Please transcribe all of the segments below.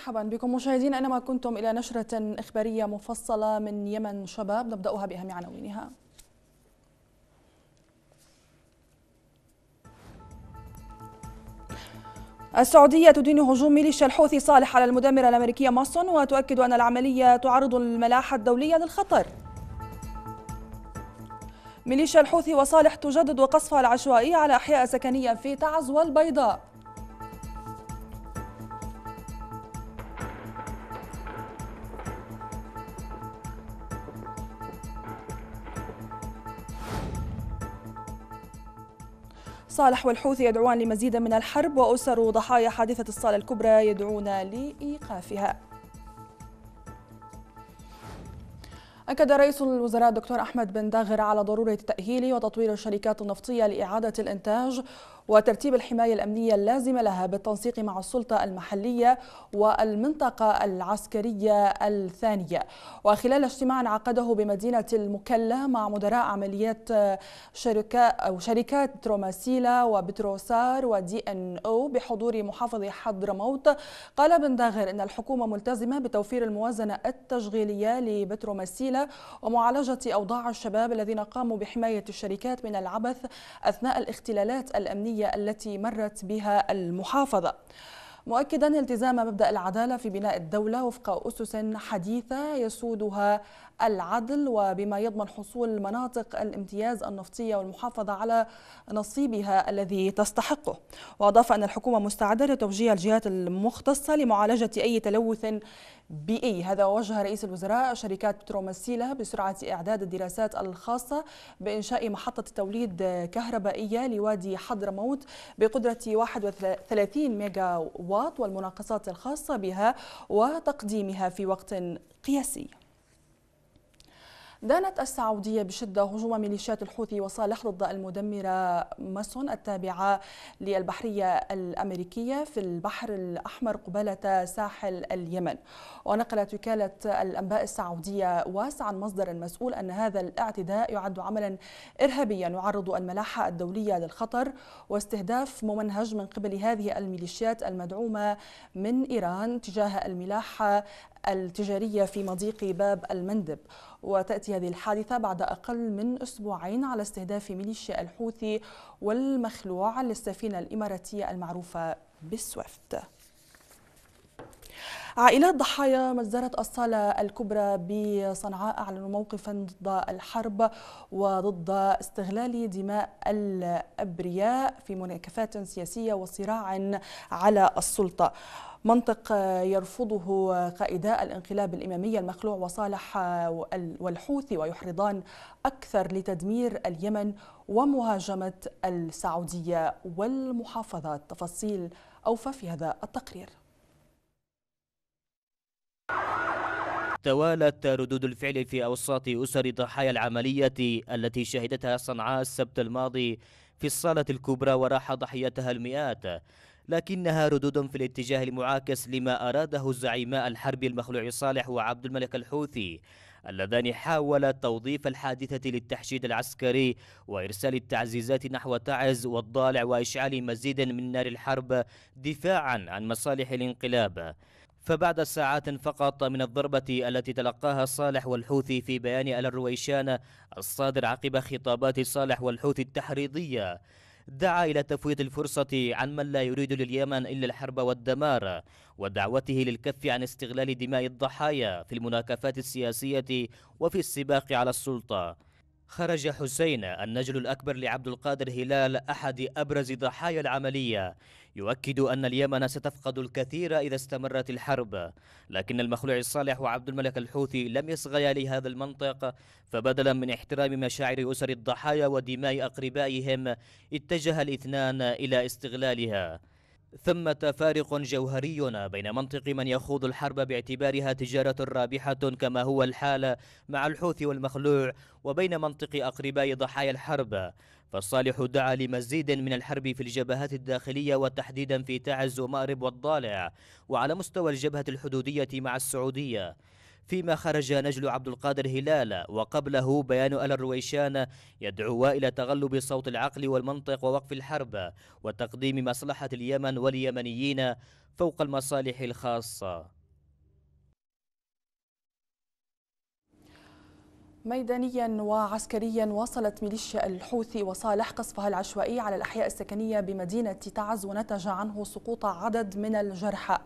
مرحبا بكم مشاهدينا أينما كنتم إلى نشرة إخبارية مفصلة من يمن شباب نبدأها بأهم عناوينها السعودية تدين هجوم ميليشيا الحوثي صالح على المدمرة الأمريكية ماسون وتؤكد أن العملية تعرض الملاحة الدولية للخطر ميليشيا الحوثي وصالح تجدد قصفها العشوائي على أحياء سكنية في تعز والبيضاء صالح والحوثي يدعوان لمزيد من الحرب وأسر ضحايا حادثة الصالة الكبرى يدعون لإيقافها أكد رئيس الوزراء الدكتور أحمد بن داغر على ضرورة تأهيل وتطوير الشركات النفطية لإعادة الإنتاج وترتيب الحماية الأمنية اللازمة لها بالتنسيق مع السلطة المحلية والمنطقة العسكرية الثانية وخلال اجتماع عقده بمدينة المكلا مع مدراء عمليات شركاء أو شركات تروماسيلا وبتروسار ودي ان او بحضور محافظ حضرموت قال بن داغر ان الحكومة ملتزمة بتوفير الموازنة التشغيلية لبتروماسيلا ومعالجة أوضاع الشباب الذين قاموا بحماية الشركات من العبث أثناء الاختلالات الأمنية التي مرت بها المحافظة مؤكدا التزام مبدا العداله في بناء الدوله وفق اسس حديثه يسودها العدل وبما يضمن حصول مناطق الامتياز النفطيه والمحافظه على نصيبها الذي تستحقه واضاف ان الحكومه مستعده لتوجيه الجهات المختصه لمعالجه اي تلوث بيئي هذا وجه رئيس الوزراء شركات بترومسيلا بسرعة إعداد الدراسات الخاصة بإنشاء محطة توليد كهربائية لوادي حضرموت بقدرة 31 ميجا واط والمناقصات الخاصة بها وتقديمها في وقت قياسي دانت السعودية بشدة هجوم ميليشيات الحوثي وصالح ضد المدمرة ماسون التابعة للبحرية الأمريكية في البحر الأحمر قبالة ساحل اليمن ونقلت وكالة الأنباء السعودية واس عن مصدر مسؤول أن هذا الاعتداء يعد عملا إرهابيا يعرض الملاحة الدولية للخطر واستهداف ممنهج من قبل هذه الميليشيات المدعومة من إيران تجاه الملاحة التجارية في مضيق باب المندب وتأتي هذه الحادثة بعد أقل من أسبوعين على استهداف ميليشيا الحوثي والمخلوع للسفينة الإماراتية المعروفة بالسويفت عائلات ضحايا مجزرة الصالة الكبرى بصنعاء أعلنوا موقفا ضد الحرب وضد استغلال دماء الأبرياء في مناكفات سياسية وصراع على السلطة منطق يرفضه قائدا الانقلاب الإمامي المخلوع وصالح والحوثي ويحرضان أكثر لتدمير اليمن ومهاجمة السعودية والمحافظات تفاصيل أوفى في هذا التقرير توالت ردود الفعل في أوساط أسر ضحايا العملية التي شهدتها صنعاء السبت الماضي في الصالة الكبرى وراح ضحيتها المئات لكنها ردود في الاتجاه المعاكس لما أراده الزعيماء الحرب المخلوع صالح وعبد الملك الحوثي اللذان حاولا توظيف الحادثة للتحشيد العسكري وإرسال التعزيزات نحو تعز والضالع وإشعال مزيد من نار الحرب دفاعا عن مصالح الانقلاب فبعد ساعات فقط من الضربة التي تلقاها صالح والحوثي في بيان الرويشان الصادر عقب خطابات صالح والحوثي التحريضية دعا إلى تفويت الفرصة عن من لا يريد لليمن إلا الحرب والدمار ودعوته للكف عن استغلال دماء الضحايا في المناكفات السياسية وفي السباق على السلطة خرج حسين النجل الأكبر لعبد القادر هلال أحد أبرز ضحايا العملية يؤكد أن اليمن ستفقد الكثير إذا استمرت الحرب لكن المخلوع الصالح وعبد الملك الحوثي لم يصغيا لهذا المنطق فبدلا من احترام مشاعر أسر الضحايا ودماء أقربائهم اتجه الاثنان إلى استغلالها ثمة فارق جوهري بين منطق من يخوض الحرب باعتبارها تجارة رابحة كما هو الحال مع الحوثي والمخلوع وبين منطق أقرباء ضحايا الحرب فالصالح دعا لمزيد من الحرب في الجبهات الداخلية وتحديدا في تعز ومأرب والضالع وعلى مستوى الجبهة الحدودية مع السعودية فيما خرج نجل عبد القادر هلال وقبله بيان آل الرويشان يدعو إلى تغلب صوت العقل والمنطق ووقف الحرب وتقديم مصلحة اليمن واليمنيين فوق المصالح الخاصة ميدانيا وعسكريا واصلت ميليشيا الحوثي وصالح قصفها العشوائي على الأحياء السكنية بمدينة تعز ونتج عنه سقوط عدد من الجرحى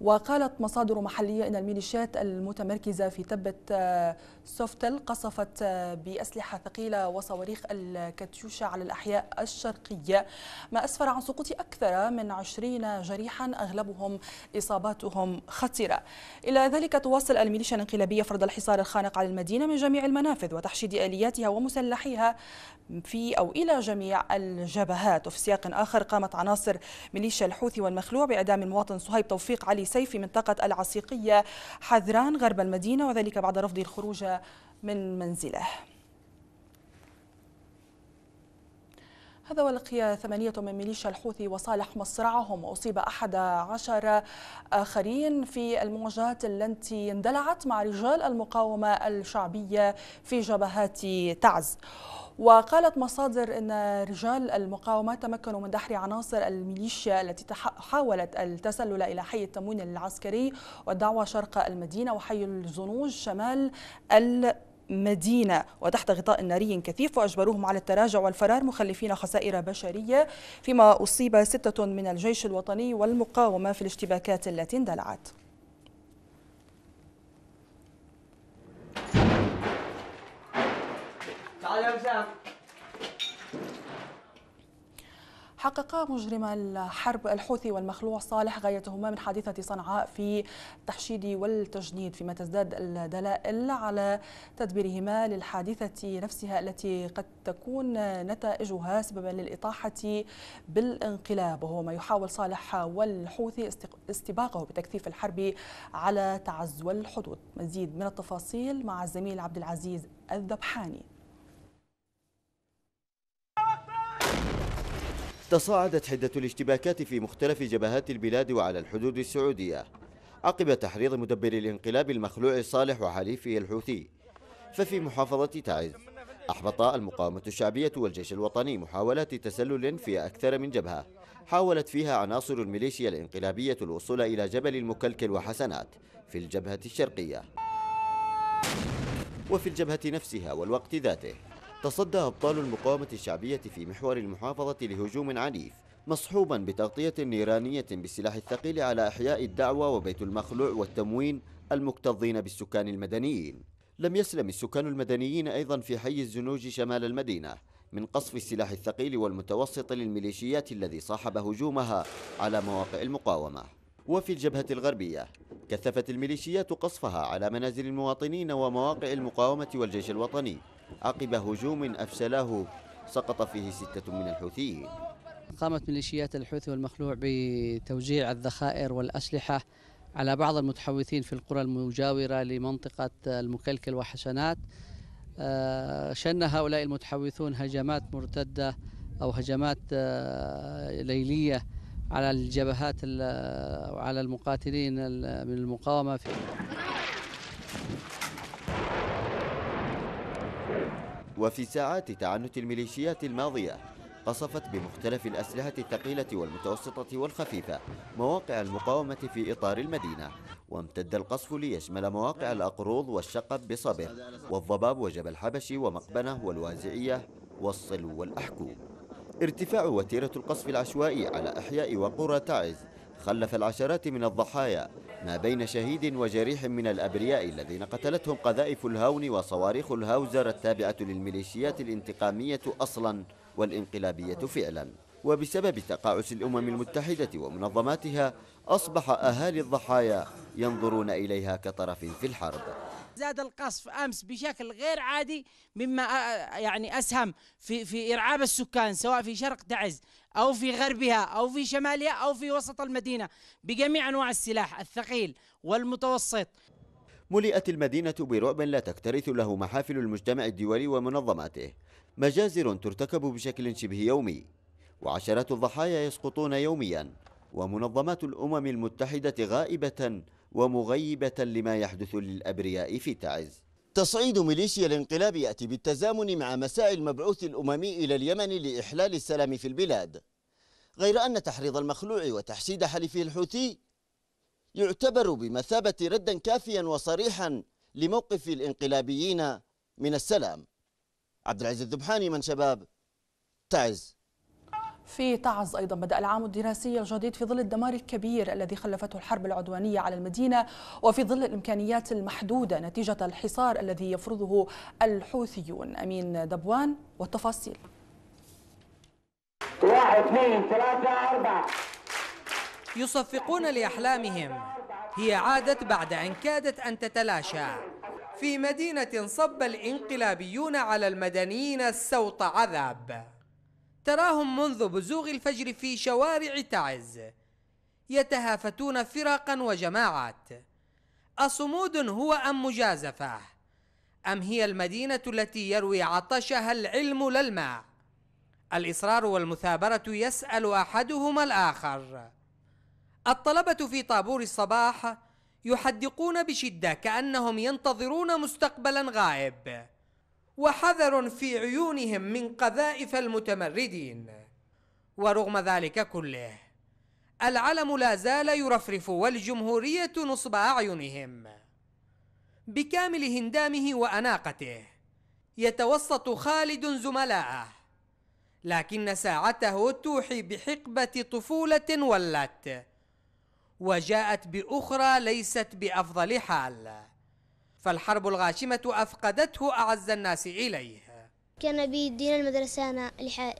وقالت مصادر محلية أن الميليشيات المتمركزة في تبة آه، سوفتل قصفت آه، بأسلحة ثقيلة وصواريخ الكاتيوشا على الأحياء الشرقية ما أسفر عن سقوط أكثر من عشرين جريحا أغلبهم إصاباتهم خطيرة إلى ذلك تواصل الميليشيا الانقلابية فرض الحصار الخانق على المدينة من جميع المنافذ وتحشيد آلياتها ومسلحيها في أو إلى جميع الجبهات وفي سياق آخر قامت عناصر ميليشيا الحوثي والمخلوع بإعدام المواطن صهيب توفيق علي سيف في منطقة العسيقية حذران غرب المدينة وذلك بعد رفضه الخروج من منزله هذا ولقي ثمانية من ميليشيا الحوثي وصالح مصرعهم وأصيب أحد عشر آخرين في المواجهات التي اندلعت مع رجال المقاومة الشعبية في جبهات تعز وقالت مصادر أن رجال المقاومة تمكنوا من دحر عناصر الميليشيا التي حاولت التسلل إلى حي التموين العسكري والدعوة شرق المدينة وحي الزنوج شمال ال مدينة وتحت غطاء ناري كثيف وأجبروهم على التراجع والفرار مخلفين خسائر بشرية فيما أصيب ستة من الجيش الوطني والمقاومة في الاشتباكات التي اندلعت تعال يا حقق مجرما الحرب الحوثي والمخلوع صالح غايتهما من حادثة صنعاء في التحشيد والتجنيد فيما تزداد الدلائل على تدبيرهما للحادثة نفسها التي قد تكون نتائجها سببا للإطاحة بالانقلاب وهو ما يحاول صالح والحوثي استباقه بتكثيف الحرب على تعز والحدود مزيد من التفاصيل مع الزميل عبد العزيز الذبحاني تصاعدت حدة الاشتباكات في مختلف جبهات البلاد وعلى الحدود السعودية عقب تحريض مدبر الانقلاب المخلوع صالح وحليفه الحوثي ففي محافظة تعز أحبط المقاومة الشعبية والجيش الوطني محاولات تسلل في أكثر من جبهة حاولت فيها عناصر الميليشيا الانقلابية الوصول إلى جبل المكلكل وحسنات في الجبهة الشرقية وفي الجبهة نفسها والوقت ذاته تصدى أبطال المقاومة الشعبية في محور المحافظة لهجوم عنيف مصحوبا بتغطية نيرانية بالسلاح الثقيل على أحياء الدعوة وبيت المخلوع والتموين المكتظين بالسكان المدنيين لم يسلم السكان المدنيين أيضا في حي الزنوج شمال المدينة من قصف السلاح الثقيل والمتوسط للميليشيات الذي صاحب هجومها على مواقع المقاومة وفي الجبهة الغربية كثفت الميليشيات قصفها على منازل المواطنين ومواقع المقاومة والجيش الوطني عقب هجوم أفسله سقط فيه ستة من الحوثيين قامت ميليشيات الحوثي والمخلوع بتوزيع الذخائر والأسلحة على بعض المتحوثين في القرى المجاورة لمنطقة المكلكل وحسنات آه، شن هؤلاء المتحوثون هجمات مرتدة أو هجمات آه، ليلية على الجبهات على المقاتلين من المقاومة في وفي ساعات تعنت الميليشيات الماضية قصفت بمختلف الأسلحة الثقيلة والمتوسطة والخفيفة مواقع المقاومة في إطار المدينة وامتد القصف ليشمل مواقع الأقروض والشقب بصبه والضباب وجبل حبشي ومقبنة والوازعية والصلو والأحكوم ارتفاع وتيرة القصف العشوائي على أحياء وقرى تعز خلف العشرات من الضحايا ما بين شهيد وجريح من الأبرياء الذين قتلتهم قذائف الهون وصواريخ الهاوزر التابعة للميليشيات الانتقامية أصلا والانقلابية فعلا وبسبب تقاعس الأمم المتحدة ومنظماتها أصبح أهالي الضحايا ينظرون إليها كطرف في الحرب زاد القصف امس بشكل غير عادي مما يعني اسهم في في ارعاب السكان سواء في شرق تعز او في غربها او في شمالها او في وسط المدينه بجميع انواع السلاح الثقيل والمتوسط. ملئت المدينه برعب لا تكترث له محافل المجتمع الدولي ومنظماته. مجازر ترتكب بشكل شبه يومي وعشرات الضحايا يسقطون يوميا ومنظمات الامم المتحده غائبه ومغيبة لما يحدث للأبرياء في تعز تصعيد ميليشيا الانقلاب يأتي بالتزامن مع مساعي المبعوث الأممي إلى اليمن لإحلال السلام في البلاد غير أن تحريض المخلوع وتحشيد حليفه الحوثي يعتبر بمثابة ردا كافيا وصريحا لموقف الانقلابيين من السلام عبد العزيز الذبحاني من شباب تعز في تعز أيضا بدأ العام الدراسي الجديد في ظل الدمار الكبير الذي خلفته الحرب العدوانية على المدينة وفي ظل الإمكانيات المحدودة نتيجة الحصار الذي يفرضه الحوثيون أمين دبوان والتفاصيل واحد اثنين ثلاثة أربعة يصفقون لأحلامهم هي عادت بعد أن كادت أن تتلاشى في مدينة صب الإنقلابيون على المدنيين السوط عذاب تراهم منذ بزوغ الفجر في شوارع تعز يتهافتون فرقا وجماعات اصمود هو ام مجازفه ام هي المدينه التي يروي عطشها العلم لا الماء الاصرار والمثابره يسال احدهما الاخر الطلبه في طابور الصباح يحدقون بشده كانهم ينتظرون مستقبلا غائب وحذر في عيونهم من قذائف المتمردين ورغم ذلك كله العلم لا زال يرفرف والجمهوريه نصب اعينهم بكامل هندامه واناقته يتوسط خالد زملاءه لكن ساعته توحي بحقبه طفوله ولت وجاءت باخرى ليست بافضل حال فالحرب الغاشمة أفقدته أعز الناس إليه كان بيدينا المدرسة أنا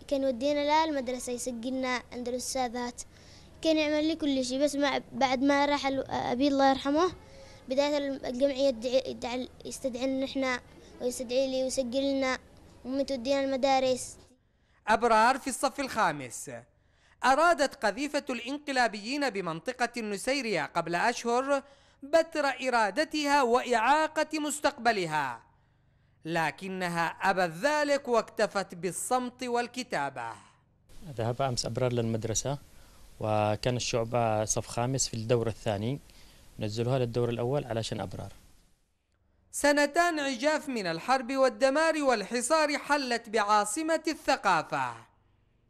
كان يودينا لا المدرسة يسجلنا عند الأستاذات كان يعمل لي كل شيء بس ما بعد ما راح أبي الله يرحمه بداية الجمعية يستدعينا نحن ويستدعي لي ويسجل لنا ومن تودينا المدارس أبرار في الصف الخامس أرادت قذيفة الإنقلابيين بمنطقة النسيرية قبل أشهر بتر إرادتها وإعاقة مستقبلها لكنها أبت ذلك واكتفت بالصمت والكتابة ذهب أمس أبرار للمدرسة وكان الشعبة صف خامس في الدور الثاني نزلوها للدور الأول علشان أبرار سنتان عجاف من الحرب والدمار والحصار حلت بعاصمة الثقافة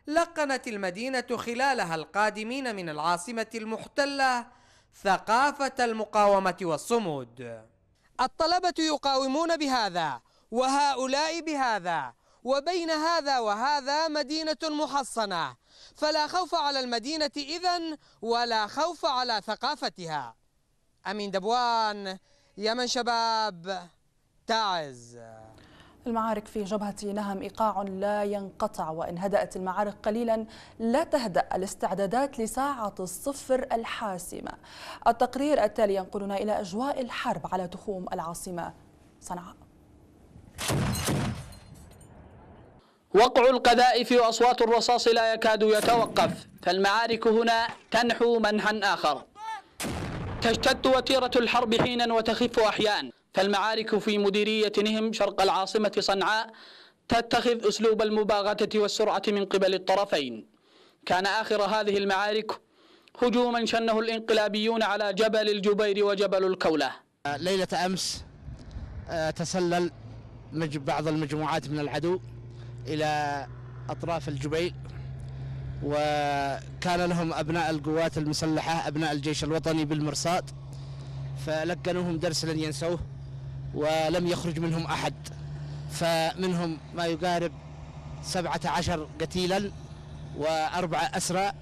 لقنت المدينة خلالها القادمين من العاصمة المحتلة ثقافة المقاومة والصمود الطلبة يقاومون بهذا وهؤلاء بهذا وبين هذا وهذا مدينة محصنة فلا خوف على المدينة إذا ولا خوف على ثقافتها أمين دبوان يمن شباب تعز المعارك في جبهة نهم إيقاع لا ينقطع وإن هدأت المعارك قليلا لا تهدأ الاستعدادات لساعة الصفر الحاسمة التقرير التالي ينقلنا إلى أجواء الحرب على تخوم العاصمة صنعاء وقع القذائف وأصوات الرصاص لا يكاد يتوقف فالمعارك هنا تنحو منحا آخر تشتد وتيرة الحرب حينا وتخف أحيانا فالمعارك في مديريتهم شرق العاصمة صنعاء تتخذ أسلوب المباغتة والسرعة من قبل الطرفين كان آخر هذه المعارك هجوما شنه الانقلابيون على جبل الجبير وجبل الكولة ليلة أمس آه، تسلل بعض المجموعات من العدو إلى أطراف الجبيل وكان لهم أبناء القوات المسلحة أبناء الجيش الوطني بالمرصاد فلقنوهم درس لن ينسوه ولم يخرج منهم أحد فمنهم ما يقارب سبعة عشر قتيلا وأربعة أسرى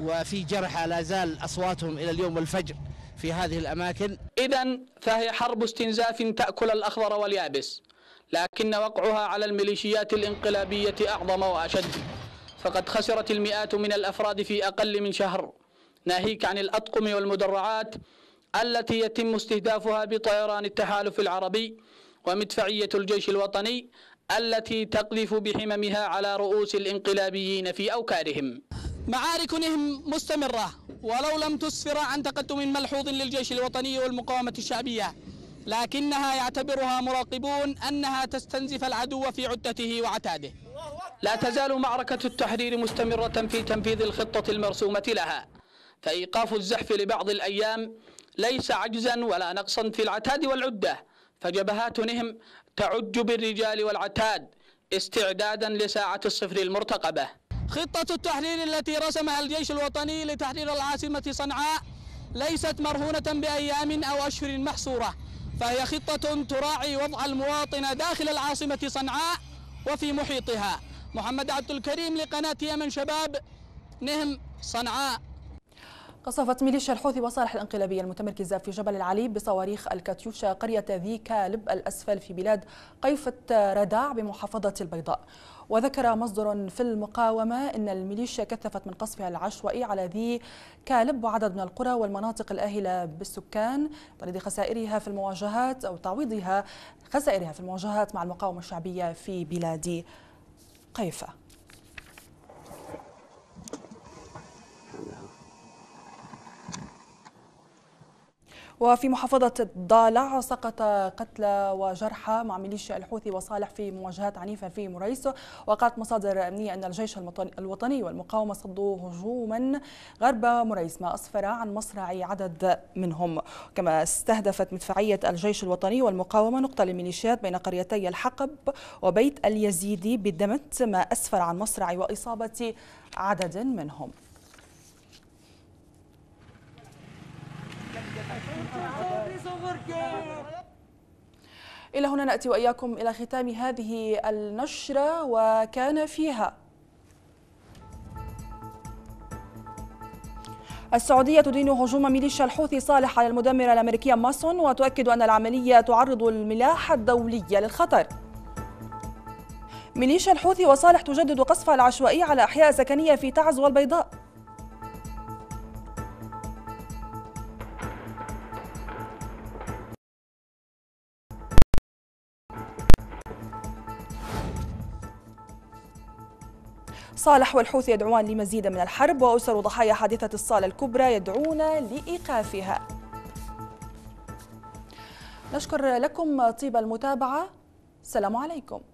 وفي جرحى لا زال أصواتهم إلى اليوم الفجر في هذه الأماكن إذا فهي حرب استنزاف تأكل الأخضر واليابس لكن وقعها على الميليشيات الانقلابية أعظم وأشد فقد خسرت المئات من الأفراد في أقل من شهر ناهيك عن الأطقم والمدرعات التي يتم استهدافها بطيران التحالف العربي ومدفعية الجيش الوطني التي تقذف بحممها على رؤوس الانقلابيين في أوكارهم معاركهم مستمرة ولو لم تسفر عن تقدم ملحوظ للجيش الوطني والمقاومة الشعبية لكنها يعتبرها مراقبون أنها تستنزف العدو في عدته وعتاده لا تزال معركة التحرير مستمرة في تنفيذ الخطة المرسومة لها فإيقاف الزحف لبعض الأيام ليس عجزا ولا نقصا في العتاد والعدة فجبهاتهم تعج بالرجال والعتاد استعدادا لساعة الصفر المرتقبة خطة التحرير التي رسمها الجيش الوطني لتحرير العاصمة صنعاء ليست مرهونة بأيام أو أشهر محصورة فهي خطة تراعي وضع المواطن داخل العاصمة صنعاء وفي محيطها محمد عبد الكريم لقناة يمن شباب نهم صنعاء قصفت ميليشيا الحوثي وصالح الانقلابية المتمركزة في جبل العلي بصواريخ الكاتيوشا قرية ذي كالب الأسفل في بلاد قيفة رداع بمحافظة البيضاء وذكر مصدر في المقاومة أن الميليشيا كثفت من قصفها العشوائي على ذي كالب وعدد من القرى والمناطق الآهلة بالسكان طرد خسائرها في المواجهات أو تعويضها خسائرها في المواجهات مع المقاومة الشعبية في بلاد قيفة وفي محافظة الضالع سقط قتلى وجرحى مع ميليشيا الحوثي وصالح في مواجهات عنيفة في مريس وقالت مصادر أمنية أن الجيش الوطني والمقاومة صدوا هجوما غرب مريس ما أسفر عن مصرع عدد منهم كما استهدفت مدفعية الجيش الوطني والمقاومة نقطة للميليشيات بين قريتي الحقب وبيت اليزيدي بدمت ما أسفر عن مصرع وإصابة عدد منهم إلى هنا نأتي وإياكم إلى ختام هذه النشرة وكان فيها السعودية تدين هجوم ميليشيا الحوثي صالح على المدمرة الأمريكية ماسون وتؤكد أن العملية تعرض الملاحة الدولية للخطر ميليشيا الحوثي وصالح تجدد قصفها العشوائي على أحياء سكنية في تعز والبيضاء صالح والحوثي يدعوان لمزيد من الحرب وأسر ضحايا حادثة الصالة الكبرى يدعون لإيقافها نشكر لكم طيب المتابعة سلام عليكم